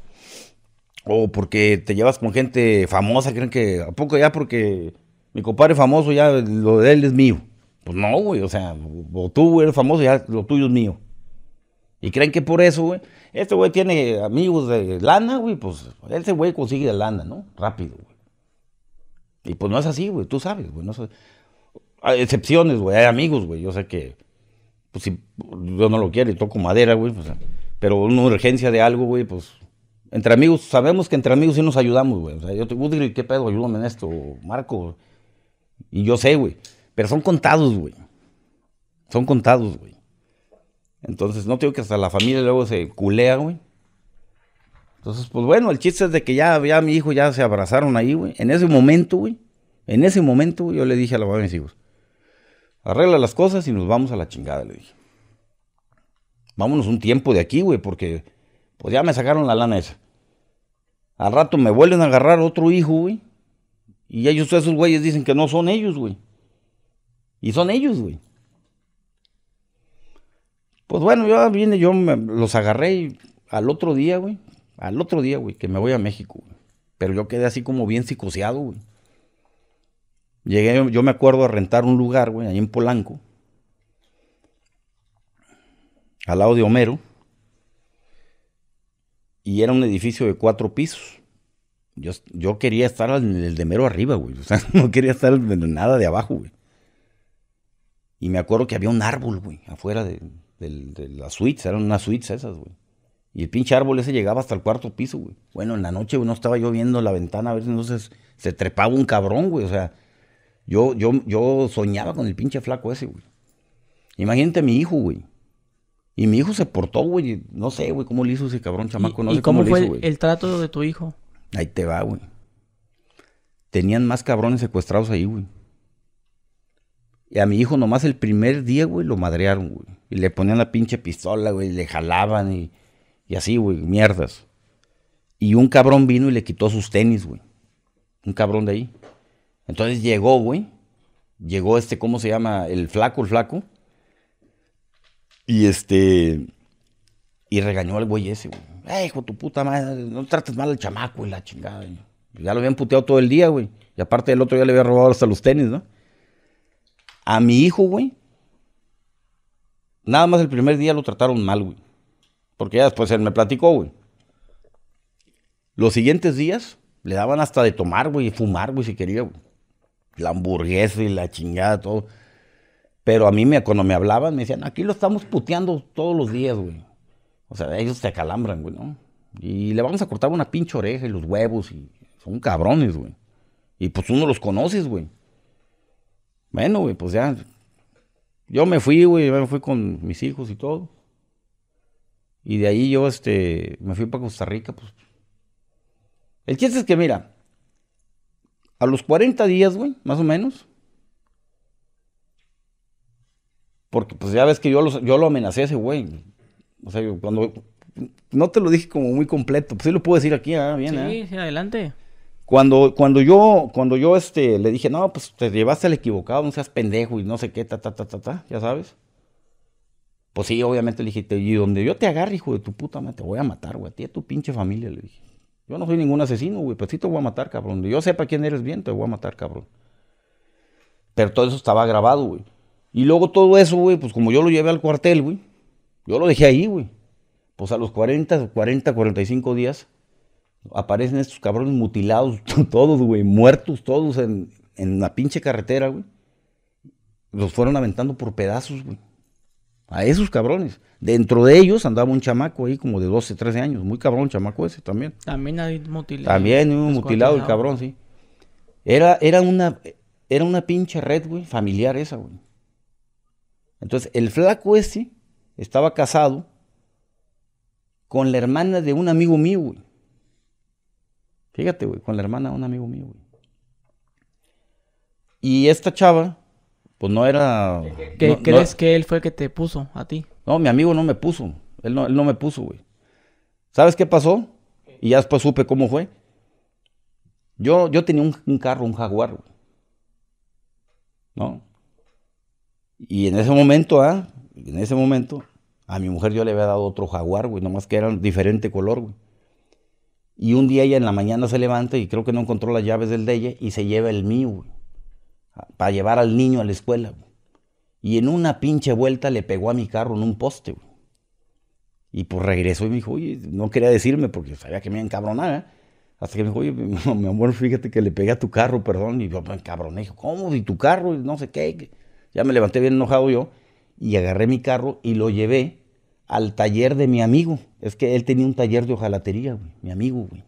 O porque te llevas con gente famosa, creen que a poco ya porque mi compadre famoso, ya lo de él es mío. Pues no, güey, o sea, o tú eres famoso, ya lo tuyo es mío. Y creen que por eso, güey, este güey tiene amigos de lana, güey, pues ese güey consigue de lana, ¿no? Rápido, güey. Y pues no es así, güey, tú sabes, güey. No hay excepciones, güey, hay amigos, güey. Yo sé que, pues si yo no lo quiero y toco madera, güey, pues, pero una urgencia de algo, güey, pues entre amigos, sabemos que entre amigos sí nos ayudamos, güey. O sea, yo te digo, ¿qué pedo? Ayúdame en esto, Marco. Y yo sé, güey. Pero son contados, güey. Son contados, güey. Entonces, no tengo que hasta la familia luego se culea, güey. Entonces, pues bueno, el chiste es de que ya, ya mi hijo ya se abrazaron ahí, güey. En ese momento, güey. En ese momento, yo le dije a la madre de mis hijos: arregla las cosas y nos vamos a la chingada, le dije. Vámonos un tiempo de aquí, güey, porque pues ya me sacaron la lana esa. Al rato me vuelven a agarrar otro hijo, güey. Y ellos, esos güeyes, dicen que no son ellos, güey. Y son ellos, güey. Pues bueno, yo vine, yo me, los agarré al otro día, güey. Al otro día, güey, que me voy a México. Pero yo quedé así como bien psicoseado, güey. Llegué, yo me acuerdo a rentar un lugar, güey, ahí en Polanco. Al lado de Homero. Y era un edificio de cuatro pisos. Yo, quería estar en el de mero arriba, güey. O sea, no quería estar en nada de abajo, güey. Y me acuerdo que había un árbol, güey, afuera de, las suites. Eran unas suites esas, güey. Y el pinche árbol ese llegaba hasta el cuarto piso, güey. Bueno, en la noche, güey, no estaba yo viendo la ventana a ver si entonces se trepaba un cabrón, güey. O sea, yo, yo, yo soñaba con el pinche flaco ese, güey. Imagínate a mi hijo, güey. Y mi hijo se portó, güey. No sé, güey, cómo le hizo ese cabrón chamaco. ¿Y cómo, fue el trato de tu hijo? Ahí te va, güey. Tenían más cabrones secuestrados ahí, güey. Y a mi hijo nomás el primer día, güey, lo madrearon, güey. Y le ponían la pinche pistola, güey, y le jalaban y, y así, güey, mierdas. Y un cabrón vino y le quitó sus tenis, güey. Un cabrón de ahí. Entonces llegó, güey. Llegó este, ¿cómo se llama? El flaco, el flaco. Y este... Y regañó al güey ese, güey hijo tu puta madre, no trates mal al chamaco y la chingada. ya lo habían puteado todo el día, güey. Y aparte el otro ya le había robado hasta los tenis, ¿no? A mi hijo, güey. Nada más el primer día lo trataron mal, güey. Porque ya después él me platicó, güey. Los siguientes días le daban hasta de tomar, güey, y fumar, güey, si quería, güey. La hamburguesa y la chingada, todo. Pero a mí, me, cuando me hablaban, me decían, aquí lo estamos puteando todos los días, güey. O sea, ellos te acalambran, güey, ¿no? Y le vamos a cortar una pinche oreja y los huevos y son cabrones, güey. Y pues tú no los conoces, güey. Bueno, güey, pues ya. Yo me fui, güey, me fui con mis hijos y todo. Y de ahí yo, este, me fui para Costa Rica, pues. El chiste es que, mira, a los 40 días, güey, más o menos. Porque pues ya ves que yo, yo lo amenacé a ese güey. O sea, cuando. No te lo dije como muy completo. Pues sí lo puedo decir aquí, ah, bien, sí, ¿eh? Sí, adelante. Cuando, cuando yo, cuando yo este, le dije, no, pues te llevaste al equivocado, no seas pendejo y no sé qué, ta, ta, ta, ta, ta, ya sabes. Pues sí, obviamente le dije, y donde yo te agarre, hijo de tu puta madre, te voy a matar, güey, a ti y a tu pinche familia, le dije. Yo no soy ningún asesino, güey, Pues sí te voy a matar, cabrón. Yo sepa quién eres bien, te voy a matar, cabrón. Pero todo eso estaba grabado, güey. Y luego todo eso, güey, pues como yo lo llevé al cuartel, güey, yo lo dejé ahí, güey. Pues a los 40, 40, 45 días aparecen estos cabrones mutilados, todos, güey, muertos, todos en, en la pinche carretera, güey. Los fueron aventando por pedazos, güey. A esos cabrones. Dentro de ellos andaba un chamaco ahí como de 12, 13 años. Muy cabrón, chamaco ese también. También hay mutilado. También mutilado el cabrón, sí. Era, era, una, era una pinche red, güey, familiar esa, güey. Entonces, el flaco ese estaba casado con la hermana de un amigo mío, güey. Fíjate, güey, con la hermana de un amigo mío, güey. Y esta chava, pues no era... ¿Qué, crees que él fue el que te puso a ti? No, mi amigo no me puso. Él no, me puso, güey. ¿Sabes qué pasó? Y ya después supe cómo fue. Yo, yo tenía un, carro, un jaguar, güey. ¿No? Y en ese momento, ¿ah? en ese momento, a mi mujer yo le había dado otro jaguar, güey, nomás que era diferente color, güey. Y un día ella en la mañana se levanta y creo que no encontró las llaves del de ella y se lleva el mío, güey, para llevar al niño a la escuela, Y en una pinche vuelta le pegó a mi carro en un poste, güey. Y pues regresó y me dijo, oye, no quería decirme porque sabía que me iba a encabronar, ¿eh? Hasta que me dijo, oye, mi amor, fíjate que le pegué a tu carro, perdón. Y yo me encabroné. Dijo, ¿cómo? ¿Y tu carro? no sé qué. Ya me levanté bien enojado yo y agarré mi carro y lo llevé al taller de mi amigo. Es que él tenía un taller de hojalatería, güey, mi amigo, güey.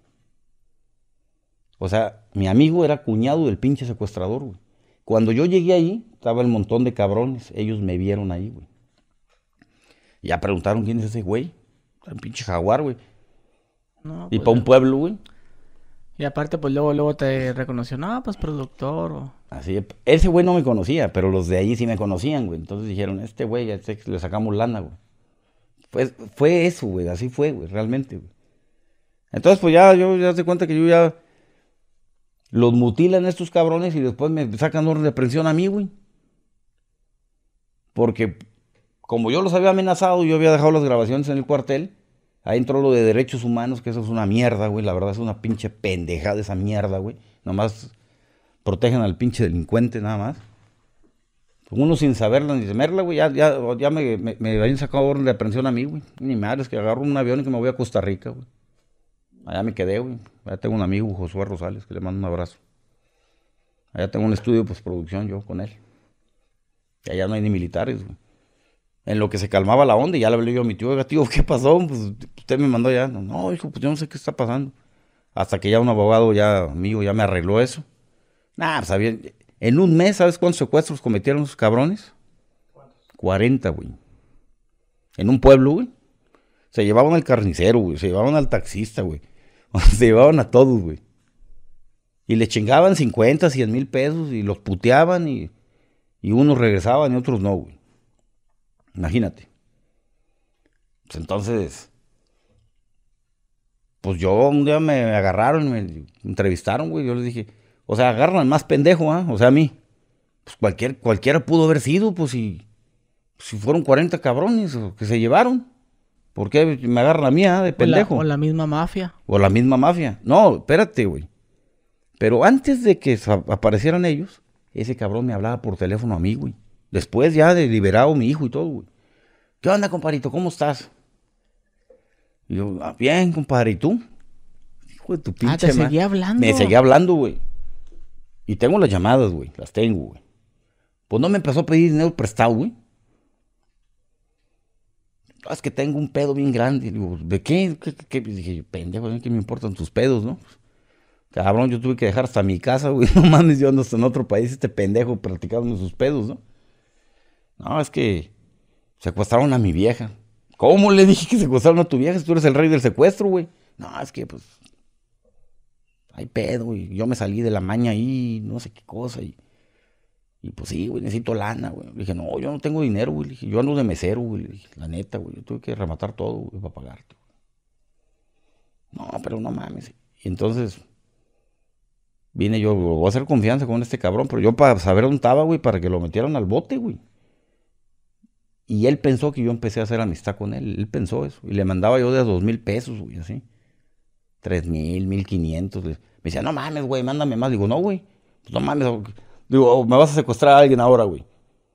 O sea, mi amigo era cuñado del pinche secuestrador, güey. Cuando yo llegué ahí, estaba el montón de cabrones. Ellos me vieron ahí, güey. Ya preguntaron quién es ese güey. Un pinche jaguar, güey. y pues para un pueblo, güey. Y aparte, pues luego, luego te reconoció, no, pues productor. Así, ese güey no me conocía, pero los de allí sí me conocían, güey. Entonces dijeron, este güey, este le sacamos lana, güey. Pues fue eso, güey, así fue, güey, realmente, Entonces, pues ya, yo ya se cuenta que yo ya los mutilan estos cabrones y después me sacan una de a mí, güey. Porque como yo los había amenazado, y yo había dejado las grabaciones en el cuartel, Ahí entró lo de derechos humanos, que eso es una mierda, güey. La verdad es una pinche pendejada esa mierda, güey. Nomás protegen al pinche delincuente, nada más. Uno sin saberla ni merla, güey. Ya, me, habían sacado orden de aprehensión a mí, güey. Ni madre, es que agarro un avión y que me voy a Costa Rica, güey. Allá me quedé, güey. Allá tengo un amigo, Josué Rosales, que le mando un abrazo. Allá tengo un estudio de postproducción yo con él. Y allá no hay ni militares, güey. En lo que se calmaba la onda y ya le hablé yo a mi tío, oiga, tío, ¿qué pasó? Pues, usted me mandó ya. No, hijo, pues yo no sé qué está pasando. Hasta que ya un abogado ya amigo ya me arregló eso. Nah, pues en un mes, ¿sabes cuántos secuestros cometieron esos cabrones? ¿Cuántos? 40, güey. En un pueblo, güey. Se llevaban al carnicero, güey. Se llevaban al taxista, güey. Se llevaban a todos, güey. Y le chingaban 50, 100 mil pesos y los puteaban y, y unos regresaban y otros no, güey. Imagínate. Pues entonces, pues yo un día me agarraron, me entrevistaron, güey. Yo les dije, o sea, agarran más pendejo, ¿ah? O sea, a mí. Pues cualquier, cualquiera pudo haber sido, pues si, si fueron 40 cabrones que se llevaron. ¿Por qué me agarran a mí, ah, De pendejo. la, o la misma mafia. O la misma mafia. No, espérate, güey. Pero antes de que aparecieran ellos, ese cabrón me hablaba por teléfono a mí, güey. Después ya de liberado mi hijo y todo, güey. ¿Qué onda, compadrito? ¿Cómo estás? Y yo, ah, bien, compadre. ¿Y tú? Hijo de tu pinche Ah, te seguía hablando. Me seguía hablando, güey. Y tengo las llamadas, güey. Las tengo, güey. Pues no me empezó a pedir dinero prestado, güey. Ah, es que tengo un pedo bien grande. Digo, ¿de qué? ¿Qué, qué? Dije, pendejo, ¿qué me importan tus pedos, no? Cabrón, yo tuve que dejar hasta mi casa, güey. No mames, yo ando hasta en otro país, este pendejo practicando sus pedos, ¿no? No, es que secuestraron a mi vieja. ¿Cómo le dije que secuestraron a tu vieja? Si tú eres el rey del secuestro, güey. No, es que pues. Hay pedo, güey. Yo me salí de la maña ahí, no sé qué cosa. Y, y pues sí, güey, necesito lana, güey. Le dije, no, yo no tengo dinero, güey. yo ando de mesero, güey. la neta, güey. Yo tuve que rematar todo, güey, para pagarte. No, pero no mames. Y entonces vine yo, voy a hacer confianza con este cabrón, pero yo para saber dónde estaba, güey, para que lo metieran al bote, güey. Y él pensó que yo empecé a hacer amistad con él. Él pensó eso. Y le mandaba yo de dos mil pesos, güey, así. Tres mil, mil quinientos. Me decía, no mames, güey, mándame más. Digo, no, güey. Pues, no mames. Digo, me vas a secuestrar a alguien ahora, güey.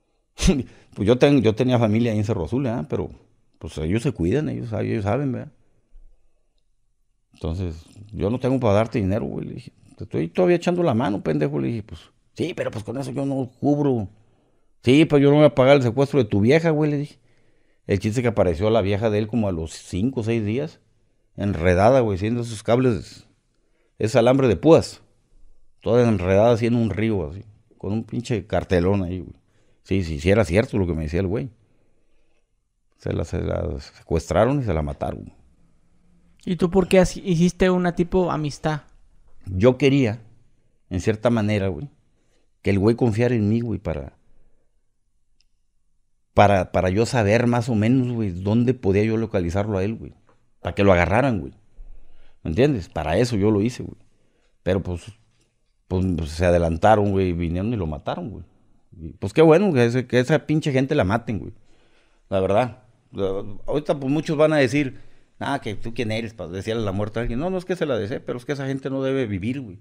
pues yo, ten, yo tenía familia ahí en Cerro Azul, ¿eh? Pero pues ellos se cuidan, ellos, ellos saben, ¿verdad? Entonces, yo no tengo para darte dinero, güey. Le dije, te estoy todavía echando la mano, pendejo. Le dije, pues, sí, pero pues con eso yo no cubro. Sí, pues yo no voy a pagar el secuestro de tu vieja, güey, le dije. El chiste que apareció la vieja de él como a los cinco o seis días, enredada, güey, siendo sus cables, ese alambre de púas, toda enredada haciendo un río, así, con un pinche cartelón ahí, güey. Sí, sí, sí era cierto lo que me decía el güey. Se la, se la secuestraron y se la mataron. ¿Y tú por qué hiciste una tipo amistad? Yo quería, en cierta manera, güey, que el güey confiara en mí, güey, para para, para yo saber más o menos, güey, dónde podía yo localizarlo a él, güey. Para que lo agarraran, güey. ¿Me entiendes? Para eso yo lo hice, güey. Pero pues, pues, pues se adelantaron, güey, vinieron y lo mataron, güey. Pues qué bueno que, que esa pinche gente la maten, güey. La verdad. Ahorita pues muchos van a decir, ah, que tú quién eres para decirle la muerte a alguien. No, no es que se la desee, pero es que esa gente no debe vivir, güey.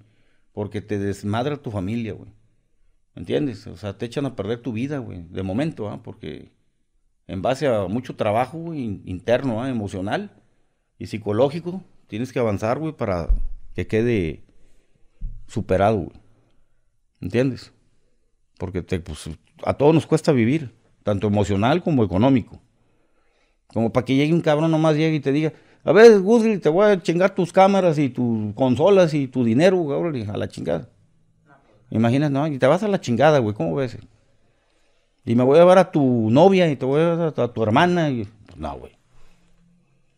Porque te desmadra tu familia, güey. ¿Entiendes? O sea, te echan a perder tu vida, güey, de momento, ¿ah? Porque en base a mucho trabajo interno, ¿ah? emocional y psicológico, tienes que avanzar, güey, para que quede superado, güey. ¿Entiendes? Porque te, pues, a todos nos cuesta vivir, tanto emocional como económico. Como para que llegue un cabrón nomás llegue y te diga, a ver, Guzli, te voy a chingar tus cámaras y tus consolas y tu dinero, güey, a la chingada. Imaginas, no, y te vas a la chingada, güey, ¿cómo ves? Y me voy a llevar a tu novia y te voy a llevar a tu hermana. Y, pues, no, güey.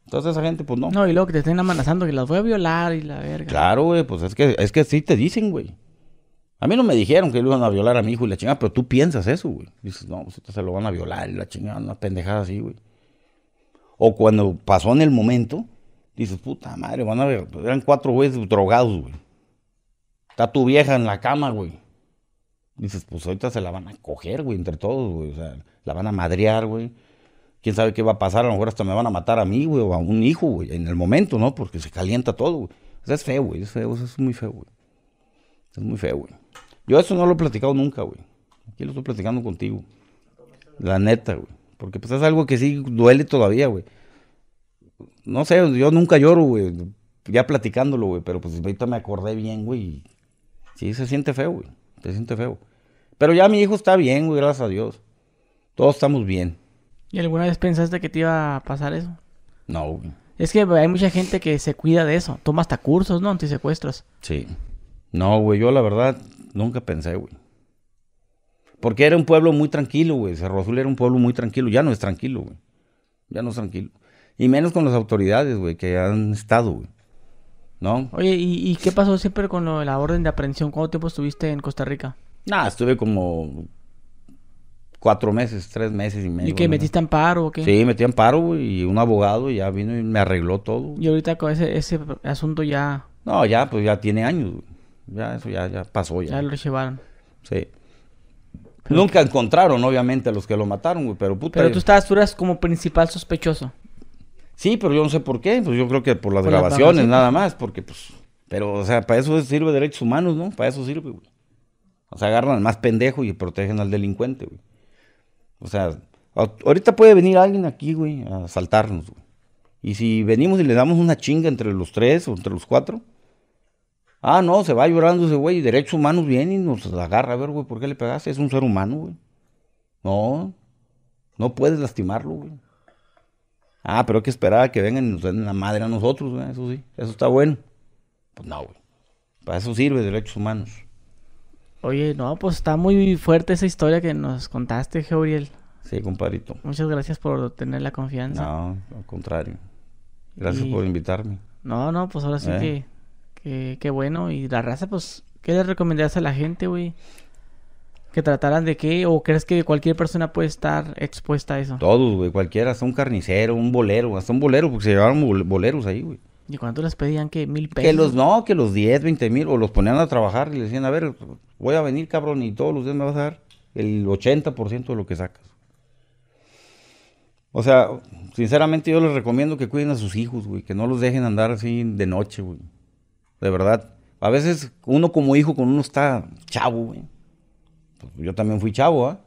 Entonces esa gente, pues no. No, y luego que te estén amenazando que las voy a violar y la verga. Claro, güey, pues es que, es que sí te dicen, güey. A mí no me dijeron que lo iban a violar a mi hijo y la chingada, pero tú piensas eso, güey. Dices, no, pues se lo van a violar la chingada, una pendejada así, güey. O cuando pasó en el momento, dices, puta madre, van a ver, eran cuatro güeyes drogados, güey. Está tu vieja en la cama, güey. Dices, pues ahorita se la van a coger, güey, entre todos, güey. O sea, la van a madrear, güey. Quién sabe qué va a pasar. A lo mejor hasta me van a matar a mí, güey, o a un hijo, güey, en el momento, ¿no? Porque se calienta todo, güey. O sea, es feo, güey. Es feo, es muy feo, güey. Es muy feo, güey. Yo eso no lo he platicado nunca, güey. Aquí lo estoy platicando contigo. La neta, güey. Porque pues es algo que sí duele todavía, güey. No sé, yo nunca lloro, güey. Ya platicándolo, güey. Pero pues ahorita me acordé bien, güey. Sí, se siente feo, güey. Se siente feo. Pero ya mi hijo está bien, güey, gracias a Dios. Todos estamos bien. ¿Y alguna vez pensaste que te iba a pasar eso? No, güey. Es que hay mucha gente que se cuida de eso. Toma hasta cursos, ¿no? Antisecuestros. Sí. No, güey, yo la verdad nunca pensé, güey. Porque era un pueblo muy tranquilo, güey. Cerro Azul era un pueblo muy tranquilo. Ya no es tranquilo, güey. Ya no es tranquilo. Y menos con las autoridades, güey, que han estado, güey. Oye, ¿y, qué pasó siempre con la orden de aprehensión? ¿Cuánto tiempo estuviste en Costa Rica? Nada, estuve como cuatro meses, tres meses y medio. ¿Y que metiste en paro o qué? Sí, metí en paro y un abogado ya vino y me arregló todo. ¿Y ahorita con ese, asunto ya...? No, ya, pues ya tiene años. Ya, eso ya, pasó ya. Ya lo llevaron. Sí. Nunca encontraron, obviamente, a los que lo mataron, güey, pero puta... Pero eh. tú estabas, tú eras como principal sospechoso. Sí, pero yo no sé por qué. Pues yo creo que por las grabaciones, nada más, porque pues. Pero, o sea, para eso sirve derechos humanos, ¿no? Para eso sirve, güey. O sea, agarran al más pendejo y protegen al delincuente, güey. O sea, ahorita puede venir alguien aquí, güey, a asaltarnos, güey. Y si venimos y le damos una chinga entre los tres o entre los cuatro, ah, no, se va llorando ese güey, derechos humanos viene y nos agarra, a ver, güey, ¿por qué le pegaste? Es un ser humano, güey. No, no puedes lastimarlo, güey. Ah, pero qué que esperar que vengan y nos den la madre a nosotros, güey. eso sí, eso está bueno. Pues no, güey. Para eso sirve derechos humanos. Oye, no, pues está muy fuerte esa historia que nos contaste, Gabriel. Sí, compadrito. Muchas gracias por tener la confianza. No, al contrario. Gracias por invitarme. No, no, pues ahora sí ¿Eh? que, que, que, bueno. Y la raza, pues, ¿qué le recomendarías a la gente, güey? que trataran de qué? ¿O crees que cualquier persona puede estar expuesta a eso? Todos, güey, cualquiera, hasta un carnicero, un bolero, hasta un bolero, porque se llevaron boleros ahí, güey. ¿Y cuánto les pedían? que ¿Mil pesos? Que los, no, que los 10, 20 mil, o los ponían a trabajar y le decían, a ver, voy a venir, cabrón, y todos los días me vas a dar el 80% de lo que sacas. O sea, sinceramente yo les recomiendo que cuiden a sus hijos, güey, que no los dejen andar así de noche, güey. De verdad. A veces uno como hijo con uno está chavo, güey pues, yo también fui chavo, ¿ah?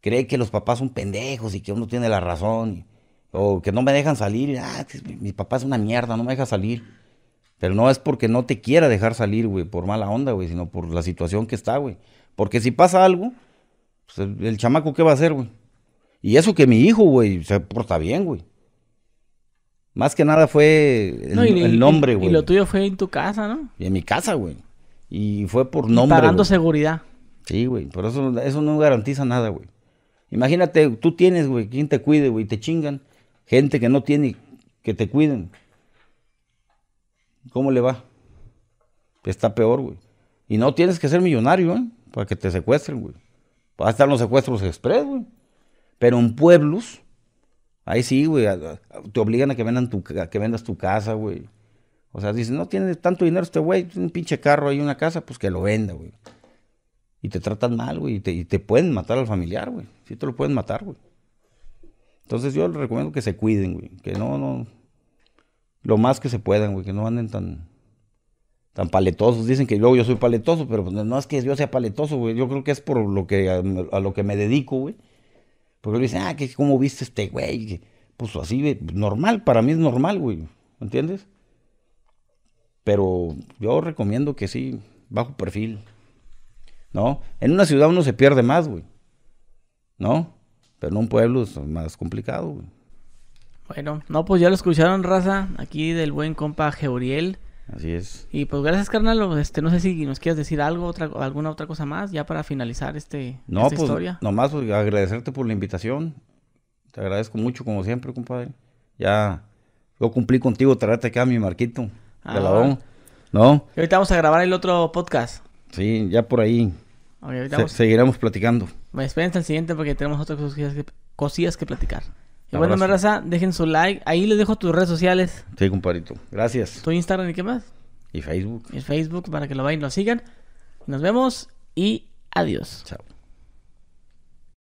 Cree que los papás son pendejos y que uno tiene la razón, o que no me dejan salir, ah, mi papá es una mierda, no me deja salir. Pero no es porque no te quiera dejar salir, güey, por mala onda, güey, sino por la situación que está, güey. Porque si pasa algo, pues el, chamaco, ¿qué va a hacer, güey? Y eso que mi hijo, güey, se porta bien, güey. Más que nada fue el, nombre, güey. Y, lo tuyo fue en tu casa, ¿no? Y en mi casa, güey. Y fue por nombre. Y pagando seguridad. Sí, güey, pero eso, eso no garantiza nada, güey. Imagínate, tú tienes, güey, quien te cuide, güey, te chingan. Gente que no tiene, que te cuiden. ¿Cómo le va? Está peor, güey. Y no tienes que ser millonario, ¿eh? Para que te secuestren, güey. Va a estar los secuestros express, güey. Pero en pueblos, ahí sí, güey, te obligan a que, vendan tu, que vendas tu casa, güey. O sea, dicen, no tiene tanto dinero este güey, tiene un pinche carro ahí, una casa, pues que lo venda, güey y te tratan mal, güey, y te, pueden matar al familiar, güey. Sí te lo pueden matar, güey. Entonces yo les recomiendo que se cuiden, güey, que no, no, lo más que se puedan, güey, que no anden tan, tan paletosos. Dicen que luego yo soy paletoso, pero pues, no es que yo sea paletoso, güey. Yo creo que es por lo que, a, lo que me dedico, güey. Porque dicen, ah, que cómo viste este güey. Pues así, normal, para mí es normal, güey. ¿Entiendes? Pero yo recomiendo que sí, bajo perfil. ¿no? En una ciudad uno se pierde más, güey, ¿no? Pero en un pueblo es más complicado, güey. Bueno, no, pues ya lo escucharon, raza, aquí del buen compa Geuriel. Así es. Y pues gracias, carnal. Este, no sé si nos quieres decir algo, alguna otra cosa más, ya para finalizar este, no, esta pues, historia. Nomás pues, agradecerte por la invitación. Te agradezco mucho, como siempre, compadre. Ya, yo cumplí contigo, traerte acá mi marquito. Ah, de la ¿No? Y ahorita vamos a grabar el otro podcast. Sí, ya por ahí. Seguiremos platicando. Bueno, hasta el siguiente porque tenemos otras cosillas que, platicar. Y bueno, me raza, dejen su like. Ahí les dejo tus redes sociales. Sí, compadrito. Gracias. Tu Instagram y qué más. Y Facebook. Y Facebook para que lo vayan y lo sigan. Nos vemos y adiós. Chao.